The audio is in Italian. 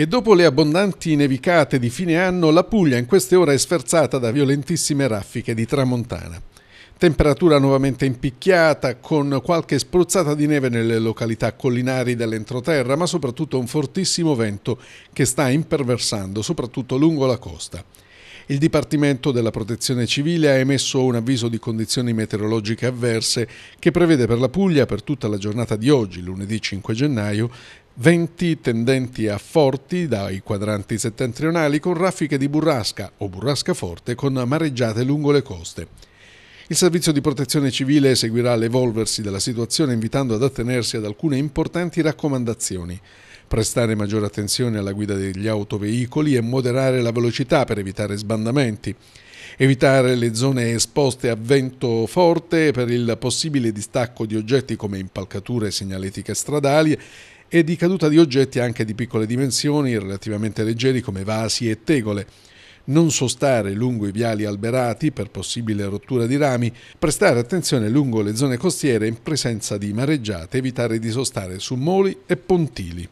E dopo le abbondanti nevicate di fine anno, la Puglia in queste ore è sferzata da violentissime raffiche di tramontana. Temperatura nuovamente impicchiata, con qualche spruzzata di neve nelle località collinari dell'entroterra, ma soprattutto un fortissimo vento che sta imperversando, soprattutto lungo la costa. Il Dipartimento della Protezione Civile ha emesso un avviso di condizioni meteorologiche avverse che prevede per la Puglia per tutta la giornata di oggi, lunedì 5 gennaio, venti tendenti a forti dai quadranti settentrionali con raffiche di burrasca o burrasca forte con mareggiate lungo le coste. Il servizio di protezione civile seguirà l'evolversi della situazione invitando ad attenersi ad alcune importanti raccomandazioni. Prestare maggiore attenzione alla guida degli autoveicoli e moderare la velocità per evitare sbandamenti. Evitare le zone esposte a vento forte per il possibile distacco di oggetti come impalcature segnaletiche stradali e di caduta di oggetti anche di piccole dimensioni, relativamente leggeri come vasi e tegole. Non sostare lungo i viali alberati per possibile rottura di rami, prestare attenzione lungo le zone costiere in presenza di mareggiate, evitare di sostare su moli e pontili.